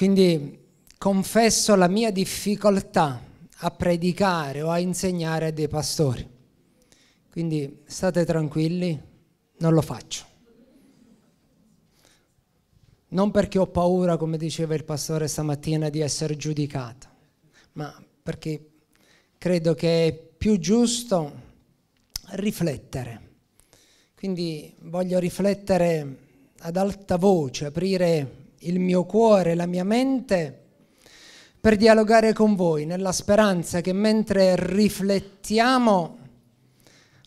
Quindi confesso la mia difficoltà a predicare o a insegnare a dei pastori. Quindi state tranquilli, non lo faccio. Non perché ho paura, come diceva il pastore stamattina, di essere giudicato, ma perché credo che è più giusto riflettere. Quindi voglio riflettere ad alta voce, aprire il mio cuore, la mia mente per dialogare con voi nella speranza che mentre riflettiamo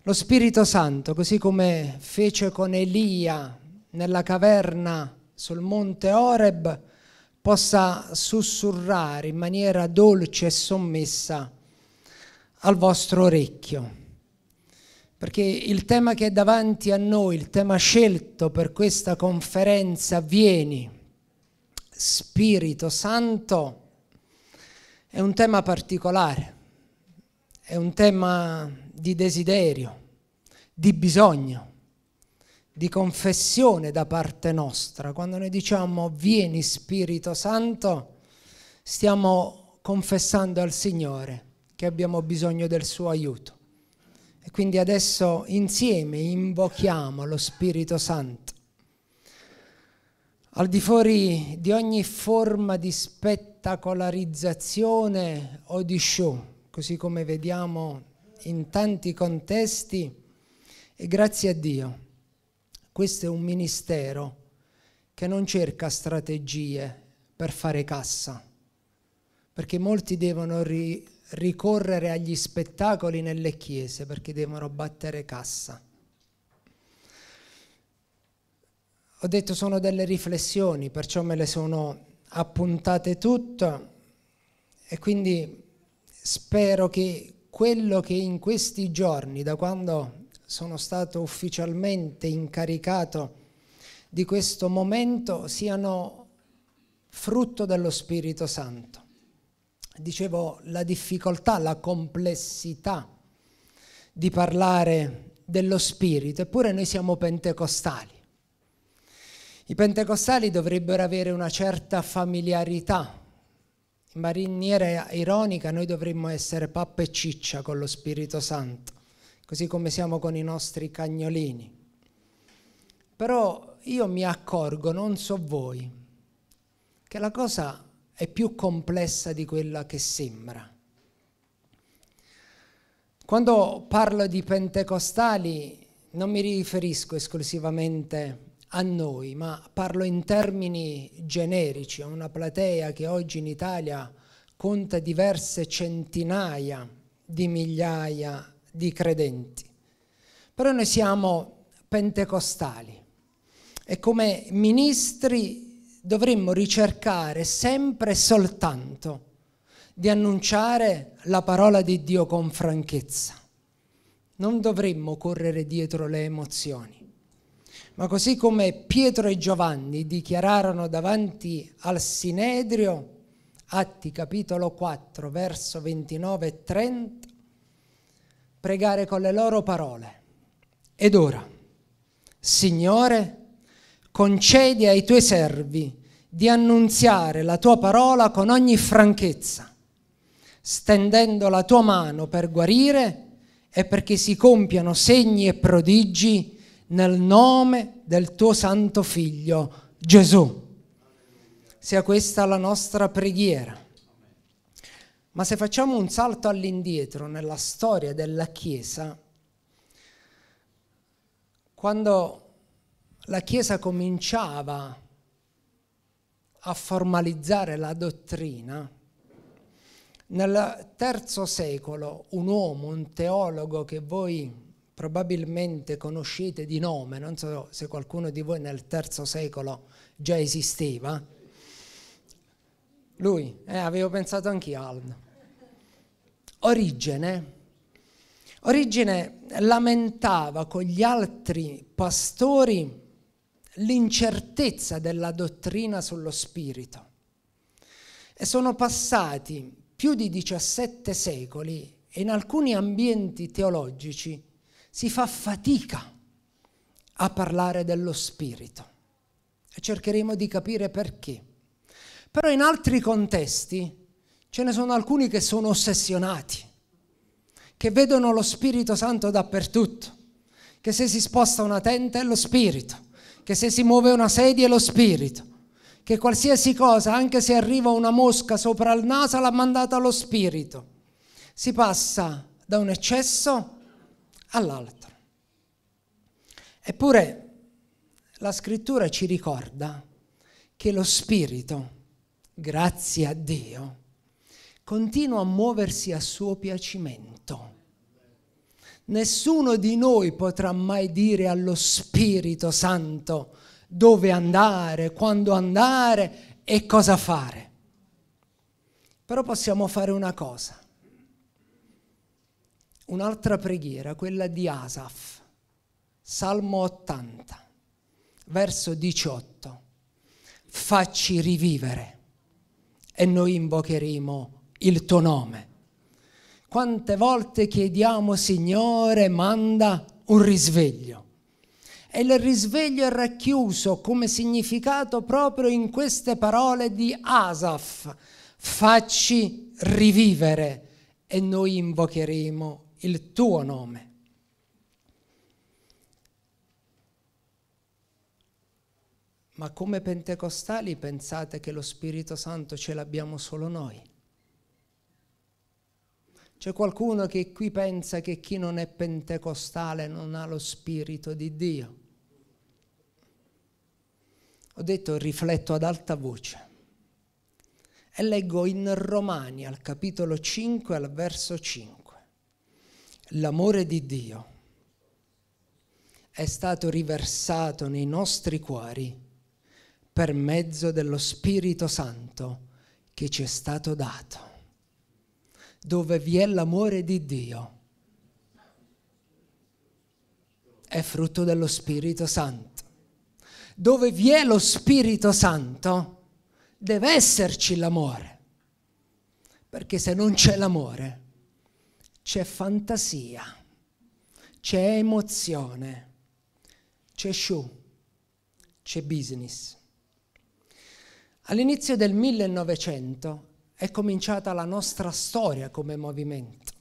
lo Spirito Santo, così come fece con Elia nella caverna sul monte Oreb, possa sussurrare in maniera dolce e sommessa al vostro orecchio. Perché il tema che è davanti a noi, il tema scelto per questa conferenza, vieni, Spirito Santo è un tema particolare, è un tema di desiderio, di bisogno, di confessione da parte nostra. Quando noi diciamo vieni Spirito Santo, stiamo confessando al Signore che abbiamo bisogno del suo aiuto. E quindi adesso insieme invochiamo lo Spirito Santo al di fuori di ogni forma di spettacolarizzazione o di show, così come vediamo in tanti contesti, e grazie a Dio, questo è un ministero che non cerca strategie per fare cassa, perché molti devono ri- ricorrere agli spettacoli nelle chiese perché devono battere cassa. Ho detto sono delle riflessioni, perciò me le sono appuntate tutte e quindi spero che quello che in questi giorni, da quando sono stato ufficialmente incaricato di questo momento, siano frutto dello Spirito Santo. Dicevo la difficoltà, la complessità di parlare dello Spirito, eppure noi siamo pentecostali. I pentecostali dovrebbero avere una certa familiarità. In maniera ironica noi dovremmo essere pappa e ciccia con lo Spirito Santo, così come siamo con i nostri cagnolini. Però io mi accorgo, non so voi, che la cosa è più complessa di quella che sembra. Quando parlo di pentecostali non mi riferisco esclusivamente a a noi, ma parlo in termini generici, a una platea che oggi in Italia conta diverse centinaia di migliaia di credenti. Però noi siamo pentecostali e come ministri dovremmo ricercare sempre e soltanto di annunciare la parola di Dio con franchezza. Non dovremmo correre dietro le emozioni ma così come Pietro e Giovanni dichiararono davanti al Sinedrio, Atti capitolo 4, verso 29 e 30, pregare con le loro parole. Ed ora, Signore, concedi ai tuoi servi di annunziare la tua parola con ogni franchezza, stendendo la tua mano per guarire e perché si compiano segni e prodigi nel nome del tuo santo figlio Gesù. Sia questa la nostra preghiera. Ma se facciamo un salto all'indietro nella storia della Chiesa, quando la Chiesa cominciava a formalizzare la dottrina, nel terzo secolo un uomo, un teologo che voi probabilmente conoscete di nome, non so se qualcuno di voi nel terzo secolo già esisteva. Lui, eh, avevo pensato anch'io Aldo. Origene. Origene lamentava con gli altri pastori l'incertezza della dottrina sullo spirito. E sono passati più di 17 secoli e in alcuni ambienti teologici si fa fatica a parlare dello spirito e cercheremo di capire perché. Però in altri contesti ce ne sono alcuni che sono ossessionati, che vedono lo Spirito Santo dappertutto, che se si sposta una tenda è lo Spirito, che se si muove una sedia è lo Spirito, che qualsiasi cosa, anche se arriva una mosca sopra il naso, l'ha mandata lo Spirito. Si passa da un eccesso all'altro. Eppure la scrittura ci ricorda che lo Spirito, grazie a Dio, continua a muoversi a suo piacimento. Nessuno di noi potrà mai dire allo Spirito Santo dove andare, quando andare e cosa fare. Però possiamo fare una cosa, un'altra preghiera, quella di Asaf, Salmo 80, verso 18. Facci rivivere e noi invocheremo il tuo nome. Quante volte chiediamo, Signore, manda un risveglio. E il risveglio è racchiuso come significato proprio in queste parole di Asaf. Facci rivivere e noi invocheremo il tuo nome il tuo nome. Ma come pentecostali pensate che lo Spirito Santo ce l'abbiamo solo noi? C'è qualcuno che qui pensa che chi non è pentecostale non ha lo Spirito di Dio? Ho detto rifletto ad alta voce e leggo in Romani al capitolo 5 al verso 5 l'amore di Dio è stato riversato nei nostri cuori per mezzo dello Spirito Santo che ci è stato dato. Dove vi è l'amore di Dio è frutto dello Spirito Santo. Dove vi è lo Spirito Santo deve esserci l'amore, perché se non c'è l'amore, c'è fantasia, c'è emozione, c'è show, c'è business. All'inizio del 1900 è cominciata la nostra storia come movimento.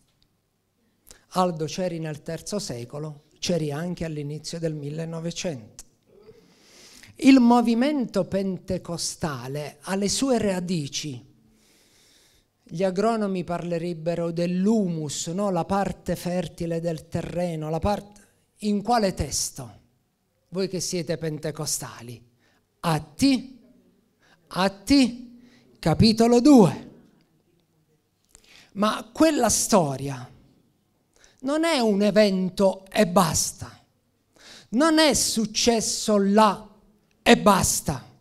Aldo c'eri nel terzo secolo, c'eri anche all'inizio del 1900. Il movimento pentecostale ha le sue radici gli agronomi parlerebbero dell'humus, no? la parte fertile del terreno, la parte... In quale testo? Voi che siete pentecostali. Atti, Atti, capitolo 2. Ma quella storia non è un evento e basta. Non è successo là e basta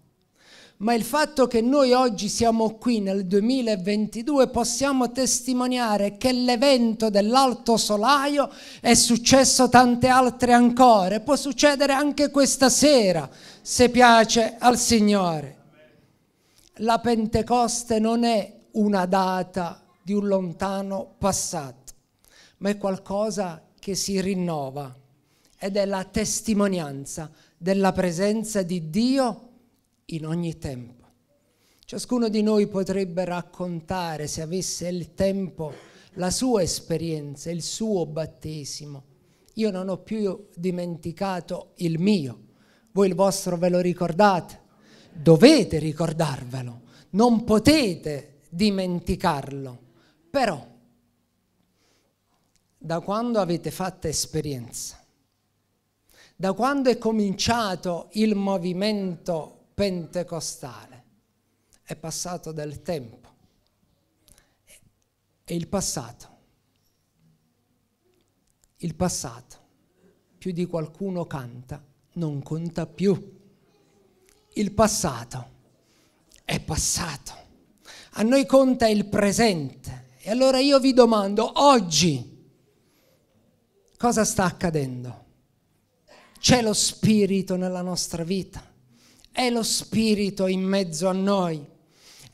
ma il fatto che noi oggi siamo qui nel 2022 possiamo testimoniare che l'evento dell'alto solaio è successo tante altre ancora può succedere anche questa sera se piace al Signore. La Pentecoste non è una data di un lontano passato, ma è qualcosa che si rinnova ed è la testimonianza della presenza di Dio in ogni tempo. Ciascuno di noi potrebbe raccontare, se avesse il tempo, la sua esperienza, il suo battesimo. Io non ho più dimenticato il mio, voi il vostro ve lo ricordate, dovete ricordarvelo, non potete dimenticarlo, però da quando avete fatto esperienza, da quando è cominciato il movimento pentecostale. È passato del tempo. E il passato, il passato, più di qualcuno canta, non conta più. Il passato è passato. A noi conta il presente. E allora io vi domando, oggi cosa sta accadendo? C'è lo spirito nella nostra vita? È lo Spirito in mezzo a noi,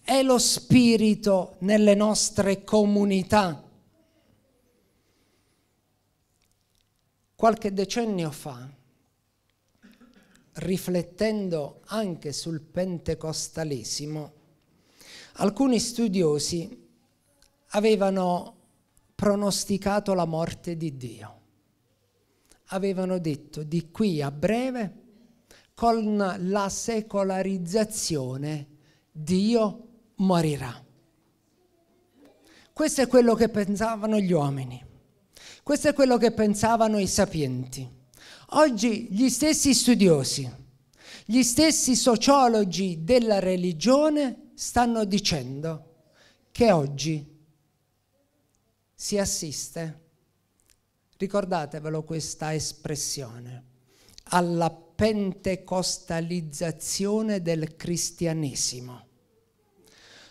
è lo Spirito nelle nostre comunità. Qualche decennio fa, riflettendo anche sul pentecostalesimo, alcuni studiosi avevano pronosticato la morte di Dio. Avevano detto di qui a breve con la secolarizzazione Dio morirà. Questo è quello che pensavano gli uomini, questo è quello che pensavano i sapienti. Oggi gli stessi studiosi, gli stessi sociologi della religione stanno dicendo che oggi si assiste, ricordatevelo questa espressione, alla pentecostalizzazione del cristianesimo.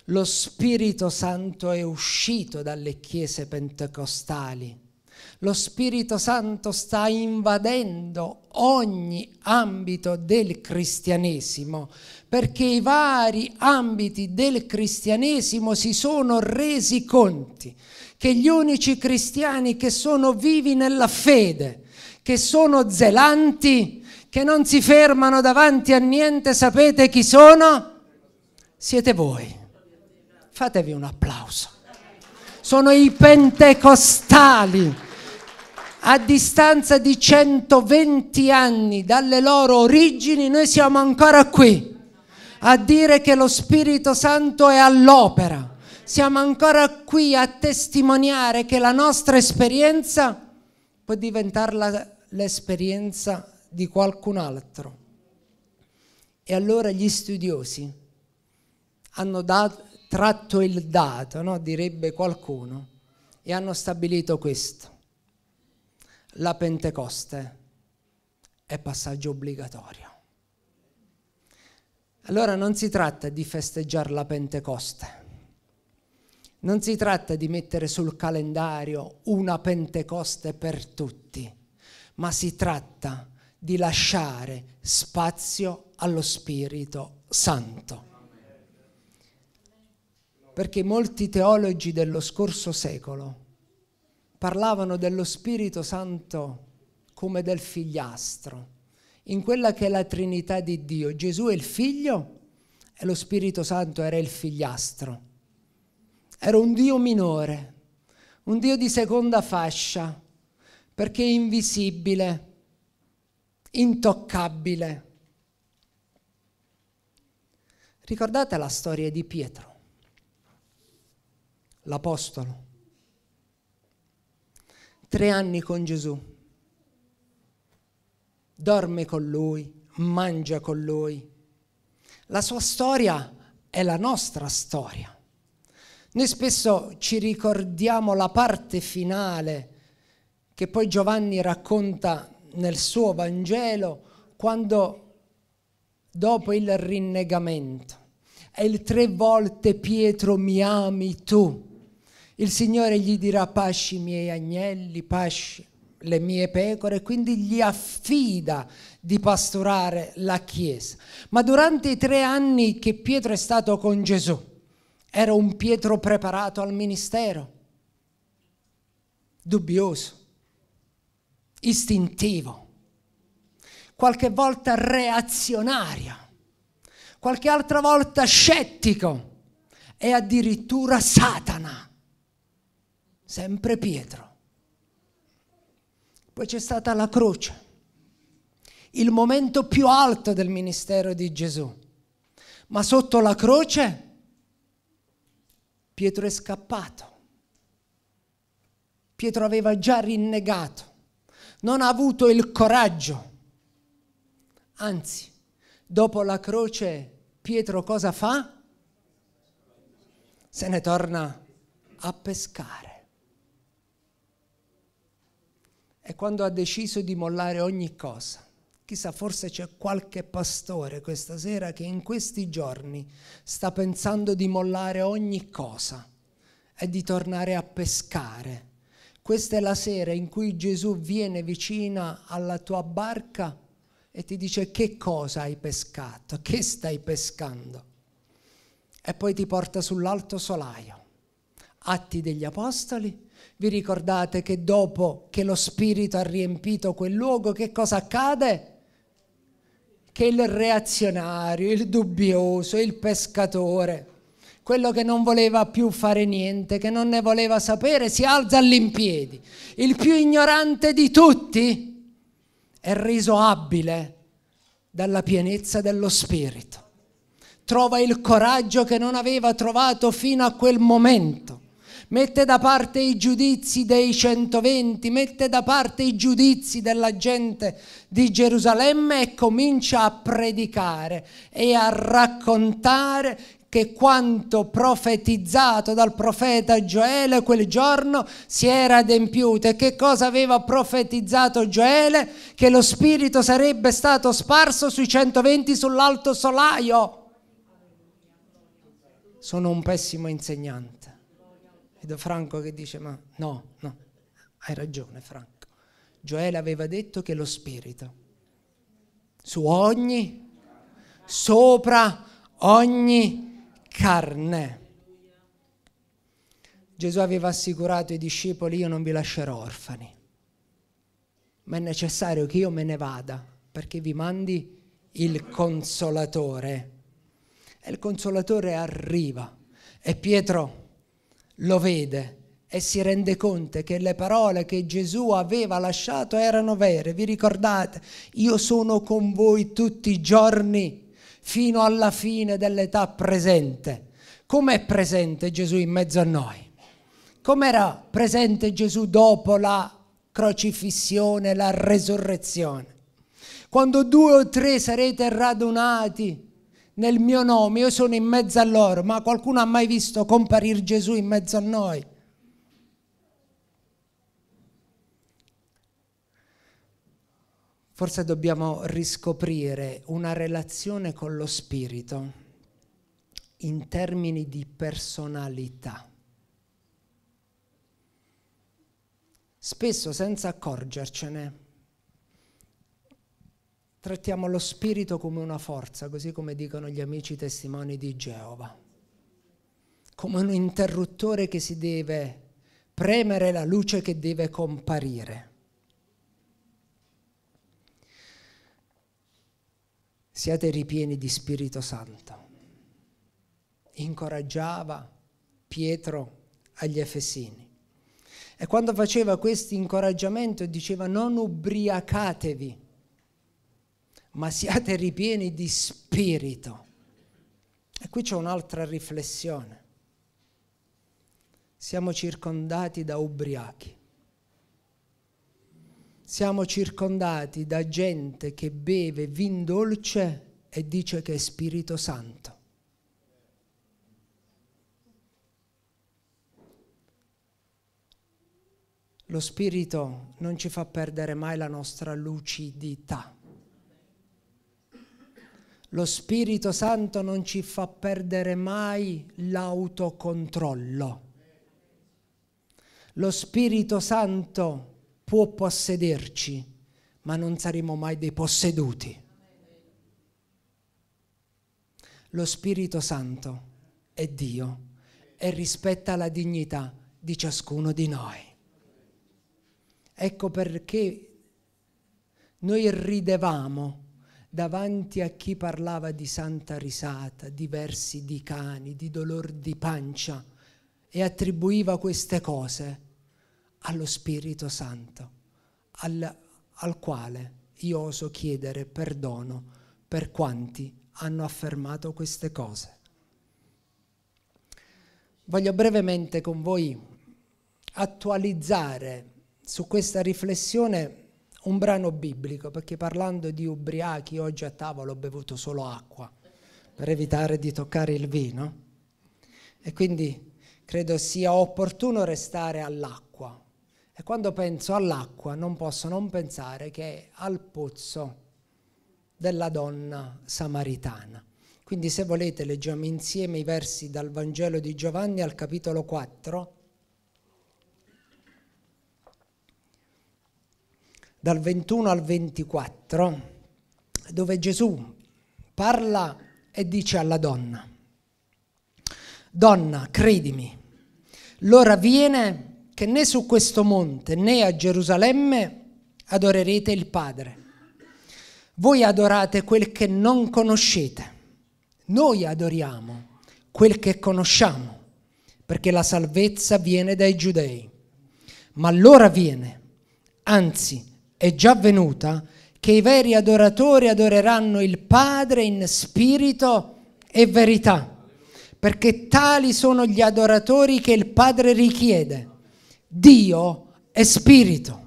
Lo Spirito Santo è uscito dalle chiese pentecostali. Lo Spirito Santo sta invadendo ogni ambito del cristianesimo, perché i vari ambiti del cristianesimo si sono resi conti che gli unici cristiani che sono vivi nella fede, che sono zelanti, che non si fermano davanti a niente, sapete chi sono? Siete voi. Fatevi un applauso. Sono i pentecostali. A distanza di 120 anni dalle loro origini, noi siamo ancora qui a dire che lo Spirito Santo è all'opera. Siamo ancora qui a testimoniare che la nostra esperienza può diventare l'esperienza di qualcun altro. E allora gli studiosi hanno dato, tratto il dato, no? direbbe qualcuno, e hanno stabilito questo. La Pentecoste è passaggio obbligatorio. Allora non si tratta di festeggiare la Pentecoste, non si tratta di mettere sul calendario una Pentecoste per tutti, ma si tratta di di lasciare spazio allo Spirito Santo. Perché molti teologi dello scorso secolo parlavano dello Spirito Santo come del figliastro, in quella che è la Trinità di Dio. Gesù è il figlio e lo Spirito Santo era il figliastro. Era un Dio minore, un Dio di seconda fascia, perché invisibile, intoccabile. Ricordate la storia di Pietro, l'apostolo, tre anni con Gesù, dorme con lui, mangia con lui. La sua storia è la nostra storia. Noi spesso ci ricordiamo la parte finale che poi Giovanni racconta nel suo Vangelo quando dopo il rinnegamento e il tre volte Pietro mi ami tu, il Signore gli dirà pasci i miei agnelli, pasci le mie pecore, quindi gli affida di pastorare la Chiesa. Ma durante i tre anni che Pietro è stato con Gesù, era un Pietro preparato al ministero, dubbioso, istintivo, qualche volta reazionario, qualche altra volta scettico e addirittura Satana, sempre Pietro. Poi c'è stata la croce, il momento più alto del ministero di Gesù. Ma sotto la croce Pietro è scappato. Pietro aveva già rinnegato non ha avuto il coraggio. Anzi, dopo la croce, Pietro cosa fa? Se ne torna a pescare. E quando ha deciso di mollare ogni cosa, chissà, forse c'è qualche pastore questa sera che in questi giorni sta pensando di mollare ogni cosa e di tornare a pescare questa è la sera in cui Gesù viene vicino alla tua barca e ti dice che cosa hai pescato, che stai pescando. E poi ti porta sull'alto solaio. Atti degli Apostoli. Vi ricordate che dopo che lo Spirito ha riempito quel luogo, che cosa accade? Che il reazionario, il dubbioso, il pescatore quello che non voleva più fare niente, che non ne voleva sapere, si alza all'impiedi. Il più ignorante di tutti è reso abile dalla pienezza dello spirito. Trova il coraggio che non aveva trovato fino a quel momento. Mette da parte i giudizi dei 120, mette da parte i giudizi della gente di Gerusalemme e comincia a predicare e a raccontare che quanto profetizzato dal profeta Gioele quel giorno si era adempiuto. E che cosa aveva profetizzato Gioele? Che lo Spirito sarebbe stato sparso sui 120 sull'alto solaio. Sono un pessimo insegnante. Vedo Franco che dice, ma no, no, hai ragione Franco. Gioele aveva detto che lo Spirito su ogni, sopra ogni carne. Gesù aveva assicurato ai discepoli io non vi lascerò orfani, ma è necessario che io me ne vada perché vi mandi il consolatore. E il consolatore arriva e Pietro lo vede e si rende conto che le parole che Gesù aveva lasciato erano vere. Vi ricordate? Io sono con voi tutti i giorni fino alla fine dell'età presente. Com'è presente Gesù in mezzo a noi? Com'era presente Gesù dopo la crocifissione, la resurrezione? Quando due o tre sarete radunati nel mio nome, io sono in mezzo a loro, ma qualcuno ha mai visto comparire Gesù in mezzo a noi? forse dobbiamo riscoprire una relazione con lo spirito in termini di personalità. Spesso senza accorgercene trattiamo lo spirito come una forza, così come dicono gli amici testimoni di Geova, come un interruttore che si deve premere la luce che deve comparire. siate ripieni di Spirito Santo. Incoraggiava Pietro agli Efesini. E quando faceva questo incoraggiamento diceva non ubriacatevi, ma siate ripieni di spirito. E qui c'è un'altra riflessione. Siamo circondati da ubriachi. Siamo circondati da gente che beve vin dolce e dice che è Spirito Santo. Lo Spirito non ci fa perdere mai la nostra lucidità. Lo Spirito Santo non ci fa perdere mai l'autocontrollo. Lo Spirito Santo può possederci, ma non saremo mai dei posseduti. Lo Spirito Santo è Dio e rispetta la dignità di ciascuno di noi. Ecco perché noi ridevamo davanti a chi parlava di santa risata, di versi di cani, di dolor di pancia e attribuiva queste cose allo Spirito Santo, al, al quale io oso chiedere perdono per quanti hanno affermato queste cose. Voglio brevemente con voi attualizzare su questa riflessione un brano biblico, perché parlando di ubriachi oggi a tavola ho bevuto solo acqua, per evitare di toccare il vino. E quindi credo sia opportuno restare all'acqua e quando penso all'acqua non posso non pensare che è al pozzo della donna samaritana. Quindi se volete leggiamo insieme i versi dal Vangelo di Giovanni al capitolo 4, dal 21 al 24, dove Gesù parla e dice alla donna, donna, credimi, l'ora viene che né su questo monte né a Gerusalemme adorerete il Padre. Voi adorate quel che non conoscete, noi adoriamo quel che conosciamo, perché la salvezza viene dai giudei. Ma l'ora viene, anzi è già venuta, che i veri adoratori adoreranno il Padre in spirito e verità, perché tali sono gli adoratori che il Padre richiede. Dio è spirito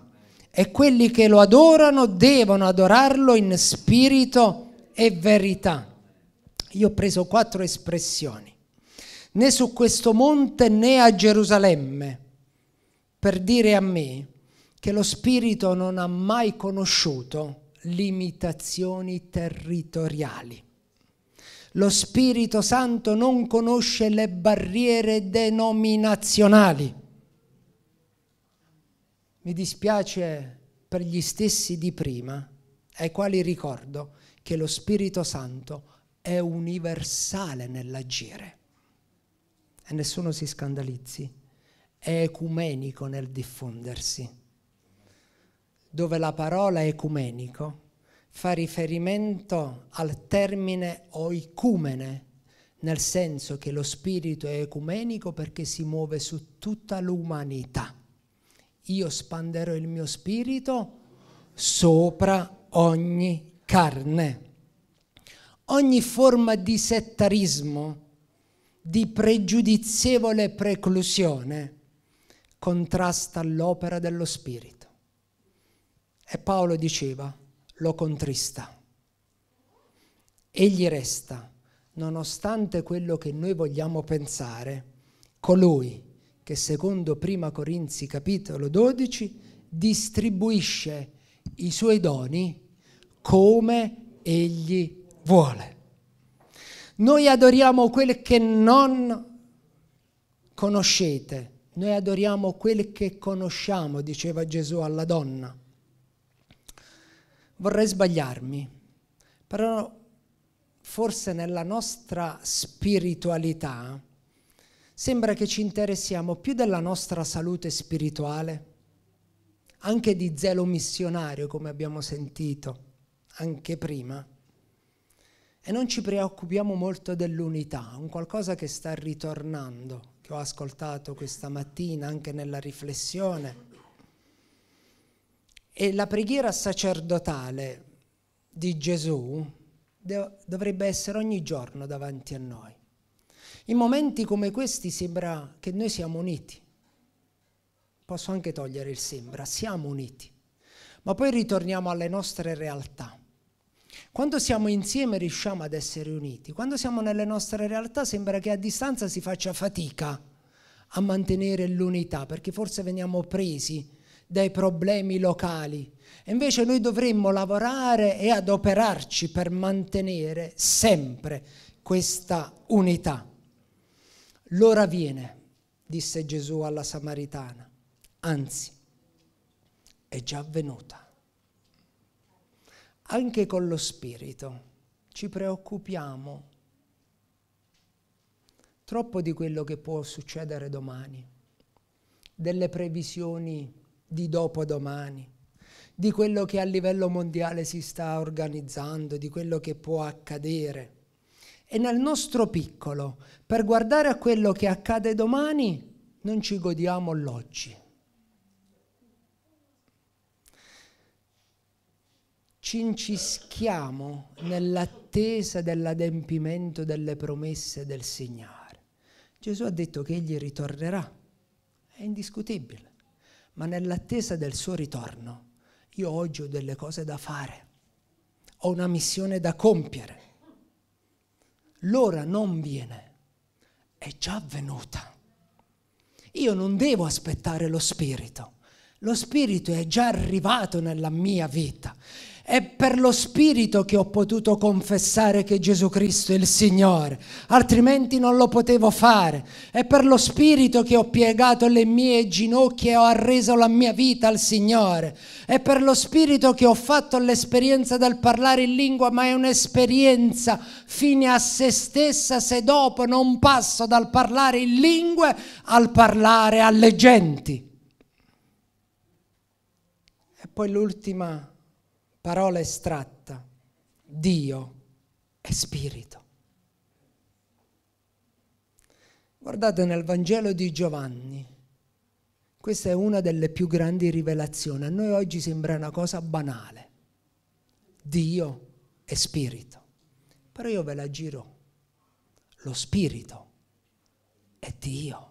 e quelli che lo adorano devono adorarlo in spirito e verità. Io ho preso quattro espressioni, né su questo monte né a Gerusalemme, per dire a me che lo spirito non ha mai conosciuto limitazioni territoriali. Lo Spirito Santo non conosce le barriere denominazionali mi dispiace per gli stessi di prima, ai quali ricordo che lo Spirito Santo è universale nell'agire. E nessuno si scandalizzi, è ecumenico nel diffondersi. Dove la parola ecumenico fa riferimento al termine oicumene, nel senso che lo spirito è ecumenico perché si muove su tutta l'umanità io spanderò il mio spirito sopra ogni carne. Ogni forma di settarismo, di pregiudizievole preclusione, contrasta l'opera dello Spirito. E Paolo diceva, lo contrista. Egli resta, nonostante quello che noi vogliamo pensare, colui che che secondo 1 Corinzi capitolo 12 distribuisce i suoi doni come egli vuole. Noi adoriamo quel che non conoscete, noi adoriamo quel che conosciamo, diceva Gesù alla donna. Vorrei sbagliarmi, però forse nella nostra spiritualità sembra che ci interessiamo più della nostra salute spirituale, anche di zelo missionario, come abbiamo sentito anche prima, e non ci preoccupiamo molto dell'unità, un qualcosa che sta ritornando, che ho ascoltato questa mattina anche nella riflessione. E la preghiera sacerdotale di Gesù dovrebbe essere ogni giorno davanti a noi. In momenti come questi sembra che noi siamo uniti. Posso anche togliere il sembra, siamo uniti. Ma poi ritorniamo alle nostre realtà. Quando siamo insieme riusciamo ad essere uniti, quando siamo nelle nostre realtà sembra che a distanza si faccia fatica a mantenere l'unità, perché forse veniamo presi dai problemi locali. E invece noi dovremmo lavorare e adoperarci per mantenere sempre questa unità. L'ora viene, disse Gesù alla Samaritana, anzi, è già avvenuta. Anche con lo spirito ci preoccupiamo troppo di quello che può succedere domani, delle previsioni di dopodomani, di quello che a livello mondiale si sta organizzando, di quello che può accadere e nel nostro piccolo, per guardare a quello che accade domani, non ci godiamo l'oggi. Ci incischiamo nell'attesa dell'adempimento delle promesse del Signore. Gesù ha detto che egli ritornerà, è indiscutibile, ma nell'attesa del suo ritorno io oggi ho delle cose da fare, ho una missione da compiere L'ora non viene, è già venuta. Io non devo aspettare lo Spirito. Lo Spirito è già arrivato nella mia vita. È per lo Spirito che ho potuto confessare che Gesù Cristo è il Signore, altrimenti non lo potevo fare. È per lo Spirito che ho piegato le mie ginocchia e ho arreso la mia vita al Signore. È per lo Spirito che ho fatto l'esperienza del parlare in lingua, ma è un'esperienza fine a se stessa se dopo non passo dal parlare in lingue al parlare alle genti poi l'ultima parola estratta, Dio è spirito. Guardate nel Vangelo di Giovanni, questa è una delle più grandi rivelazioni, a noi oggi sembra una cosa banale, Dio è spirito, però io ve la giro, lo spirito è Dio.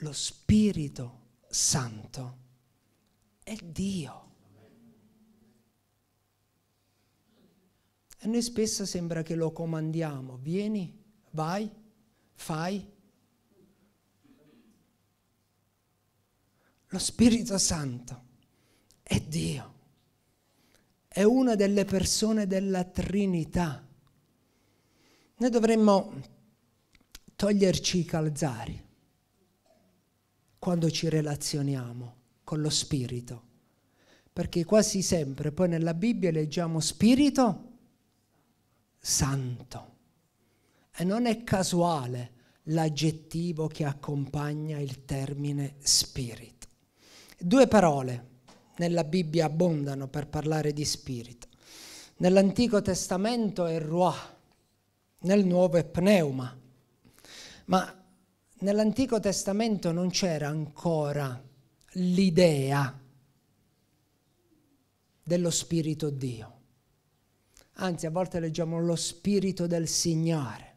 lo Spirito Santo è Dio. E noi spesso sembra che lo comandiamo, vieni, vai, fai. Lo Spirito Santo è Dio, è una delle persone della Trinità. Noi dovremmo toglierci i calzari quando ci relazioniamo con lo Spirito. Perché quasi sempre poi nella Bibbia leggiamo Spirito Santo. E non è casuale l'aggettivo che accompagna il termine Spirito. Due parole nella Bibbia abbondano per parlare di Spirito. Nell'Antico Testamento è Ruah, nel Nuovo è Pneuma. Ma nell'Antico Testamento non c'era ancora l'idea dello Spirito Dio. Anzi, a volte leggiamo lo Spirito del Signore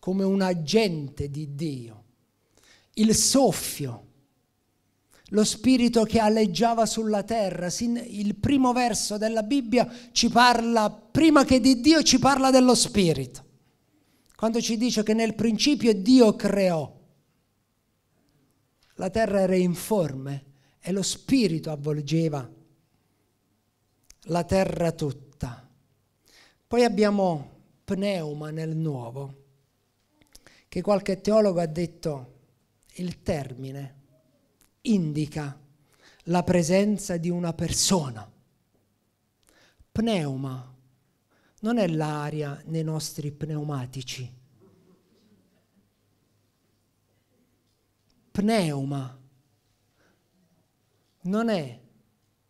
come un agente di Dio, il soffio, lo spirito che aleggiava sulla terra. Il primo verso della Bibbia ci parla, prima che di Dio, ci parla dello spirito. Quando ci dice che nel principio Dio creò la terra era informe e lo spirito avvolgeva la terra tutta. Poi abbiamo pneuma nel nuovo, che qualche teologo ha detto il termine indica la presenza di una persona. Pneuma non è l'aria nei nostri pneumatici, pneuma non è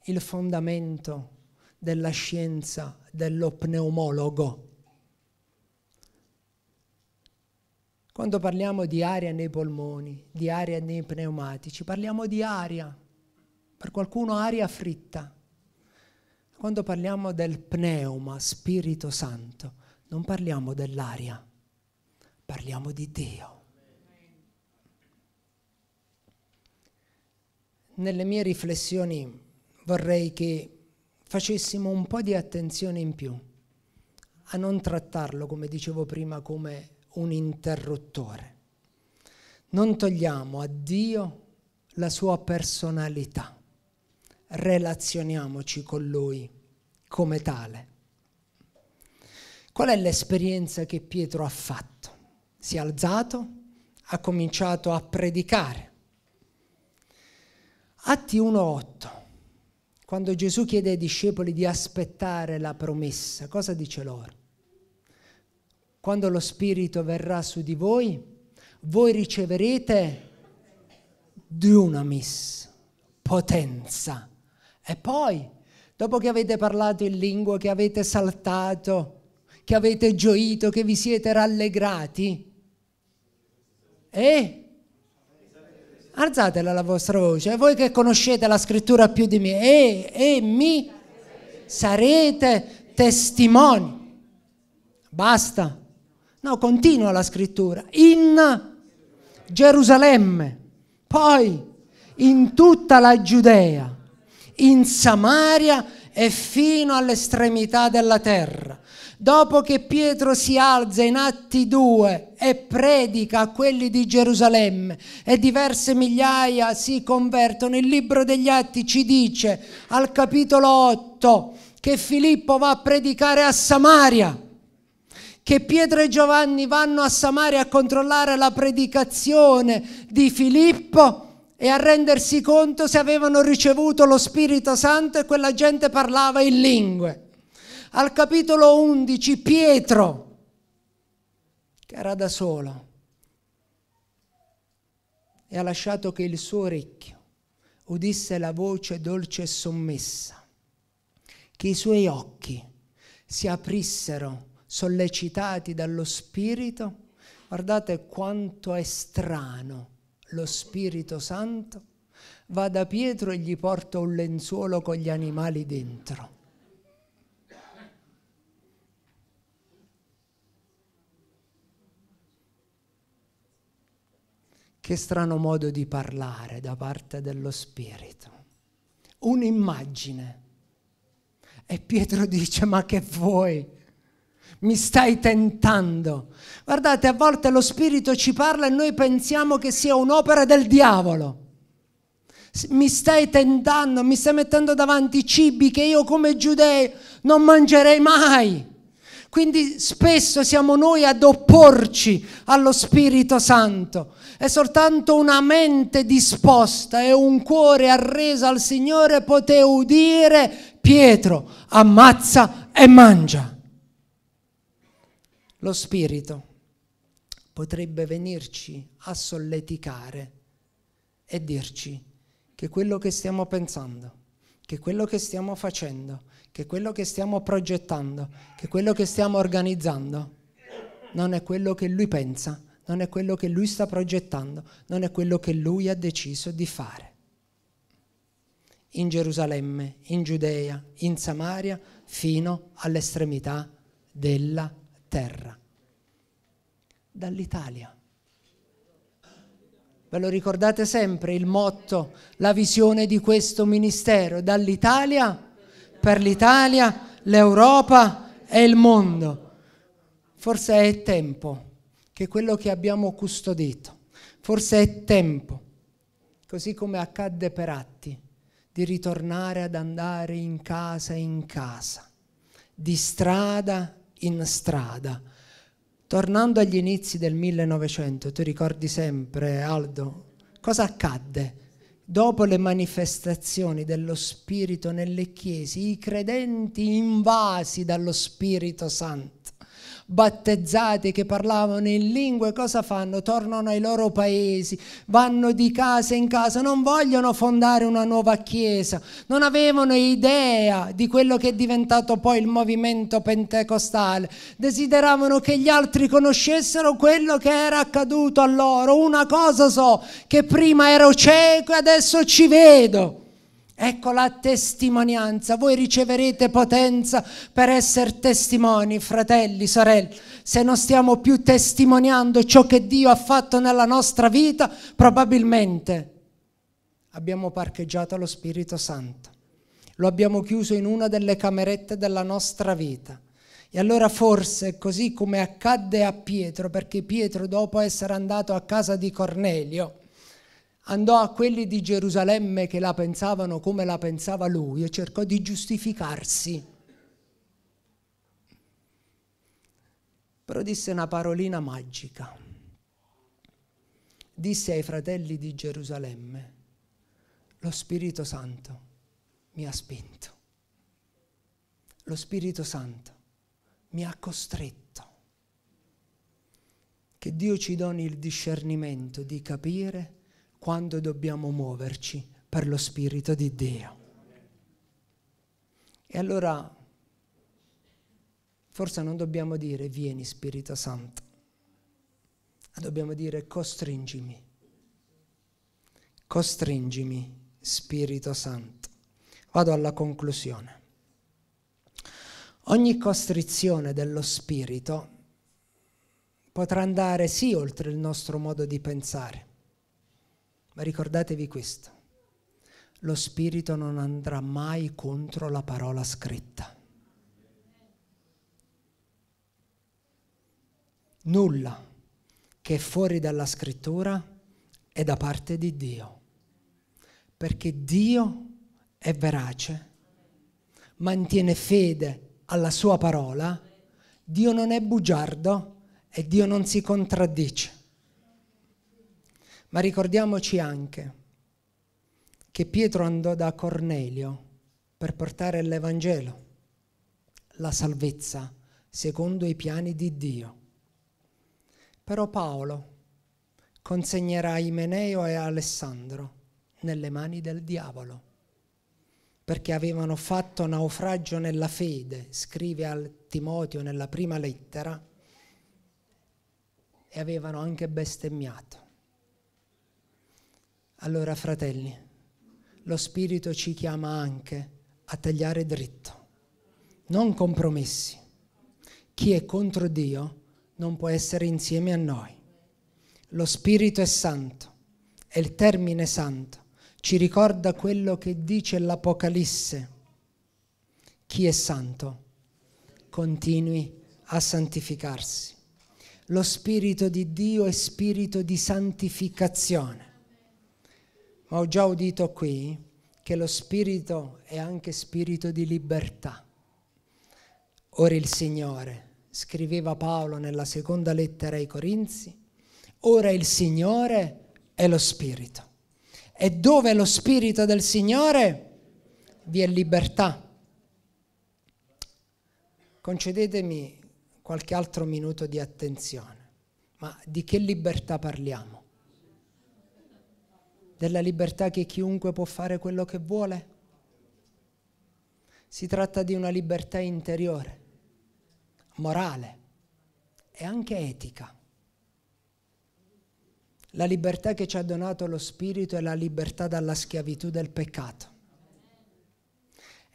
il fondamento della scienza dello pneumologo. Quando parliamo di aria nei polmoni, di aria nei pneumatici, parliamo di aria, per qualcuno aria fritta. Quando parliamo del pneuma, Spirito Santo, non parliamo dell'aria, parliamo di Dio. nelle mie riflessioni vorrei che facessimo un po' di attenzione in più a non trattarlo, come dicevo prima, come un interruttore. Non togliamo a Dio la sua personalità, relazioniamoci con Lui come tale. Qual è l'esperienza che Pietro ha fatto? Si è alzato, ha cominciato a predicare Atti 1.8, quando Gesù chiede ai discepoli di aspettare la promessa, cosa dice loro? Quando lo Spirito verrà su di voi, voi riceverete dunamis, potenza. E poi, dopo che avete parlato in lingua, che avete saltato, che avete gioito, che vi siete rallegrati, e alzatela la vostra voce, voi che conoscete la scrittura più di me, e, e mi sarete testimoni. Basta. No, continua la scrittura. In Gerusalemme, poi in tutta la Giudea, in Samaria e fino all'estremità della terra. Dopo che Pietro si alza in Atti 2 e predica a quelli di Gerusalemme e diverse migliaia si convertono, il libro degli Atti ci dice al capitolo 8 che Filippo va a predicare a Samaria che Pietro e Giovanni vanno a Samaria a controllare la predicazione di Filippo e a rendersi conto se avevano ricevuto lo Spirito Santo e quella gente parlava in lingue. Al capitolo 11 Pietro, che era da solo, e ha lasciato che il suo orecchio udisse la voce dolce e sommessa, che i suoi occhi si aprissero sollecitati dallo Spirito. Guardate quanto è strano lo Spirito Santo. Va da Pietro e gli porta un lenzuolo con gli animali dentro. Che strano modo di parlare da parte dello Spirito. Un'immagine. E Pietro dice, ma che vuoi? Mi stai tentando. Guardate, a volte lo Spirito ci parla e noi pensiamo che sia un'opera del diavolo. Mi stai tentando, mi stai mettendo davanti cibi che io come giudeo non mangerei mai. Quindi spesso siamo noi ad opporci allo Spirito Santo. È soltanto una mente disposta e un cuore arreso al Signore poté udire Pietro, ammazza e mangia. Lo Spirito potrebbe venirci a solleticare e dirci che quello che stiamo pensando che quello che stiamo facendo, che quello che stiamo progettando, che quello che stiamo organizzando non è quello che lui pensa, non è quello che lui sta progettando, non è quello che lui ha deciso di fare. In Gerusalemme, in Giudea, in Samaria, fino all'estremità della terra. Dall'Italia Ve lo ricordate sempre il motto, la visione di questo ministero, dall'Italia per l'Italia, l'Europa e il mondo. Forse è tempo che quello che abbiamo custodito, forse è tempo, così come accadde per Atti, di ritornare ad andare in casa in casa, di strada in strada Tornando agli inizi del 1900, tu ricordi sempre, Aldo, cosa accadde? Dopo le manifestazioni dello Spirito nelle chiese, i credenti invasi dallo Spirito Santo battezzati che parlavano in lingue, cosa fanno? Tornano ai loro paesi, vanno di casa in casa, non vogliono fondare una nuova chiesa, non avevano idea di quello che è diventato poi il movimento pentecostale, desideravano che gli altri conoscessero quello che era accaduto a loro. Una cosa so, che prima ero cieco e adesso ci vedo. Ecco la testimonianza. Voi riceverete potenza per essere testimoni, fratelli, sorelle. Se non stiamo più testimoniando ciò che Dio ha fatto nella nostra vita, probabilmente abbiamo parcheggiato lo Spirito Santo. Lo abbiamo chiuso in una delle camerette della nostra vita. E allora forse, così come accadde a Pietro, perché Pietro dopo essere andato a casa di Cornelio, andò a quelli di Gerusalemme che la pensavano come la pensava lui e cercò di giustificarsi. Però disse una parolina magica. Disse ai fratelli di Gerusalemme, lo Spirito Santo mi ha spinto, lo Spirito Santo mi ha costretto. Che Dio ci doni il discernimento di capire quando dobbiamo muoverci per lo Spirito di Dio. E allora forse non dobbiamo dire vieni Spirito Santo, ma dobbiamo dire costringimi, costringimi Spirito Santo. Vado alla conclusione. Ogni costrizione dello Spirito potrà andare sì oltre il nostro modo di pensare, ma ricordatevi questo, lo Spirito non andrà mai contro la parola scritta. Nulla che è fuori dalla scrittura è da parte di Dio, perché Dio è verace, mantiene fede alla sua parola, Dio non è bugiardo e Dio non si contraddice. Ma ricordiamoci anche che Pietro andò da Cornelio per portare l'Evangelo, la salvezza secondo i piani di Dio. Però Paolo consegnerà Imeneo e Alessandro nelle mani del diavolo, perché avevano fatto naufragio nella fede, scrive al Timoteo nella prima lettera, e avevano anche bestemmiato. Allora, fratelli, lo Spirito ci chiama anche a tagliare dritto, non compromessi. Chi è contro Dio non può essere insieme a noi. Lo Spirito è santo, è il termine santo, ci ricorda quello che dice l'Apocalisse. Chi è santo continui a santificarsi. Lo Spirito di Dio è spirito di santificazione. Ma ho già udito qui che lo spirito è anche spirito di libertà. Ora il Signore, scriveva Paolo nella seconda lettera ai Corinzi, ora il Signore è lo spirito. E dove è lo spirito del Signore vi è libertà. Concedetemi qualche altro minuto di attenzione, ma di che libertà parliamo? della libertà che chiunque può fare quello che vuole. Si tratta di una libertà interiore, morale e anche etica. La libertà che ci ha donato lo Spirito è la libertà dalla schiavitù del peccato.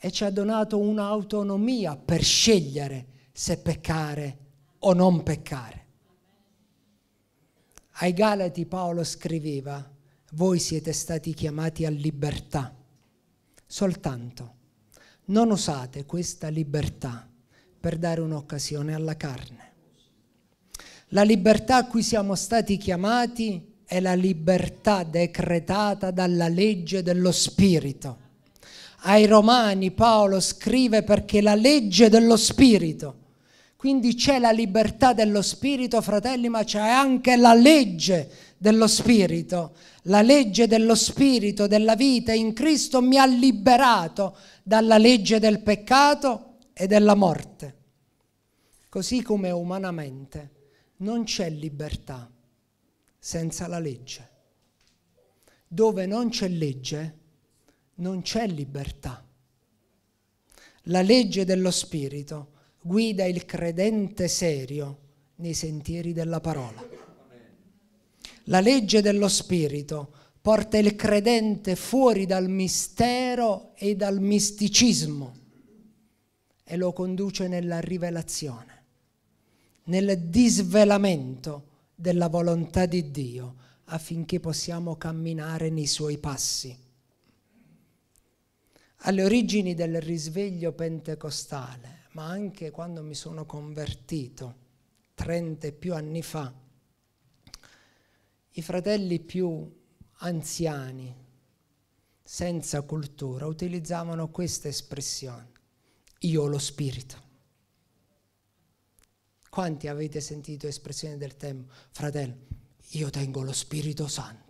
E ci ha donato un'autonomia per scegliere se peccare o non peccare. Ai Galati Paolo scriveva, voi siete stati chiamati a libertà, soltanto non usate questa libertà per dare un'occasione alla carne. La libertà a cui siamo stati chiamati è la libertà decretata dalla legge dello Spirito. Ai Romani Paolo scrive perché la legge dello Spirito, quindi c'è la libertà dello Spirito, fratelli, ma c'è anche la legge dello Spirito la legge dello spirito, della vita in Cristo mi ha liberato dalla legge del peccato e della morte. Così come umanamente non c'è libertà senza la legge. Dove non c'è legge, non c'è libertà. La legge dello Spirito guida il credente serio nei sentieri della parola. La legge dello Spirito porta il credente fuori dal mistero e dal misticismo e lo conduce nella rivelazione, nel disvelamento della volontà di Dio affinché possiamo camminare nei suoi passi. Alle origini del risveglio pentecostale, ma anche quando mi sono convertito, 30 e più anni fa, i fratelli più anziani, senza cultura, utilizzavano questa espressione, io ho lo spirito. Quanti avete sentito espressioni del tempo, fratello, io tengo lo Spirito Santo?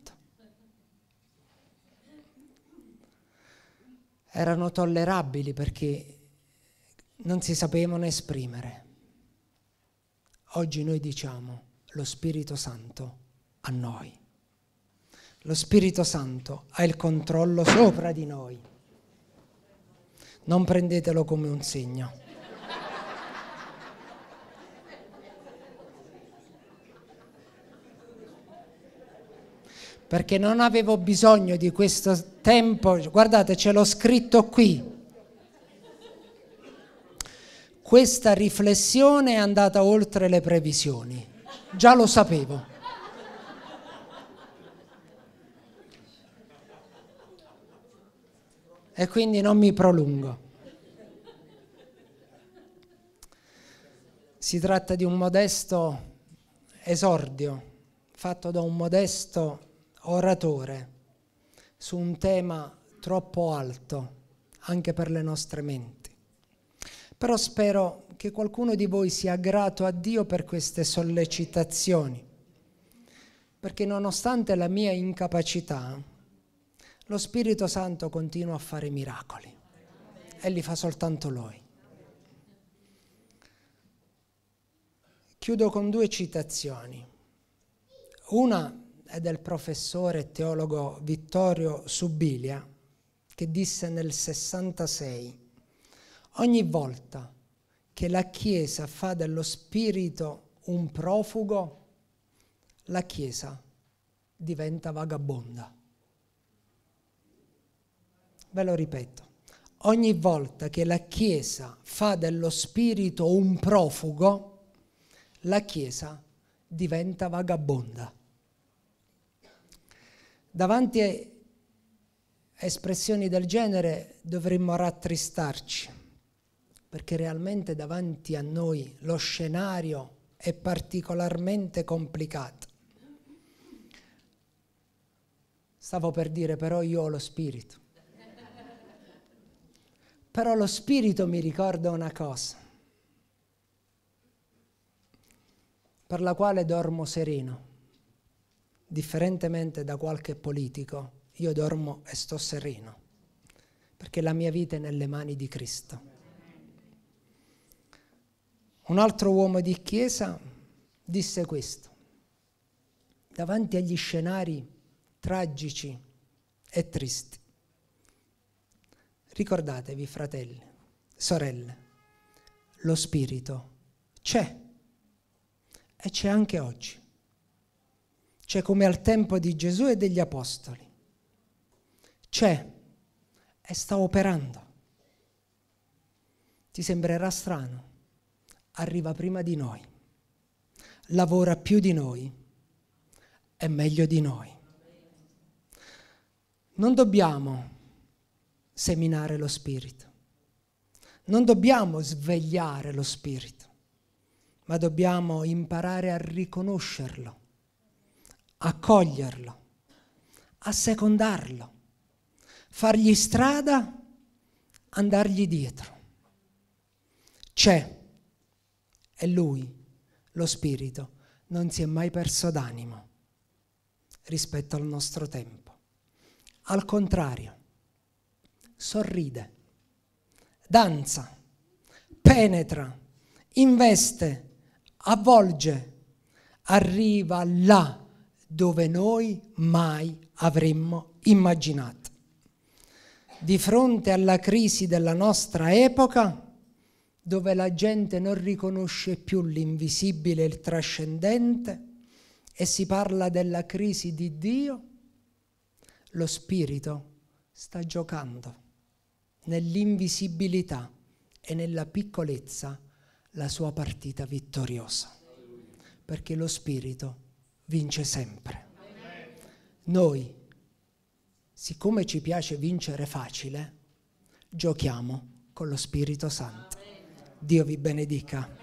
Erano tollerabili perché non si sapevano esprimere. Oggi noi diciamo lo Spirito Santo a noi. Lo Spirito Santo ha il controllo sopra di noi. Non prendetelo come un segno. Perché non avevo bisogno di questo tempo. Guardate, ce l'ho scritto qui. Questa riflessione è andata oltre le previsioni. Già lo sapevo. e quindi non mi prolungo. Si tratta di un modesto esordio fatto da un modesto oratore su un tema troppo alto anche per le nostre menti. Però spero che qualcuno di voi sia grato a Dio per queste sollecitazioni, perché nonostante la mia incapacità, lo Spirito Santo continua a fare miracoli e li fa soltanto Lui. Chiudo con due citazioni. Una è del professore e teologo Vittorio Subilia, che disse nel 66, ogni volta che la Chiesa fa dello Spirito un profugo, la Chiesa diventa vagabonda. Ve lo ripeto, ogni volta che la Chiesa fa dello spirito un profugo, la Chiesa diventa vagabonda. Davanti a espressioni del genere dovremmo rattristarci, perché realmente davanti a noi lo scenario è particolarmente complicato. Stavo per dire però io ho lo spirito. Però lo spirito mi ricorda una cosa, per la quale dormo sereno, differentemente da qualche politico, io dormo e sto sereno, perché la mia vita è nelle mani di Cristo. Un altro uomo di chiesa disse questo, davanti agli scenari tragici e tristi. Ricordatevi, fratelli, sorelle, lo Spirito c'è e c'è anche oggi. C'è come al tempo di Gesù e degli Apostoli. C'è e sta operando. Ti sembrerà strano, arriva prima di noi, lavora più di noi, è meglio di noi. Non dobbiamo seminare lo spirito. Non dobbiamo svegliare lo spirito, ma dobbiamo imparare a riconoscerlo, accoglierlo, assecondarlo, fargli strada, andargli dietro. C'è, è lui, lo spirito, non si è mai perso d'animo rispetto al nostro tempo. Al contrario, sorride, danza, penetra, investe, avvolge, arriva là dove noi mai avremmo immaginato. Di fronte alla crisi della nostra epoca, dove la gente non riconosce più l'invisibile e il trascendente, e si parla della crisi di Dio, lo Spirito sta giocando nell'invisibilità e nella piccolezza la sua partita vittoriosa. Perché lo Spirito vince sempre. Noi, siccome ci piace vincere facile, giochiamo con lo Spirito Santo. Dio vi benedica.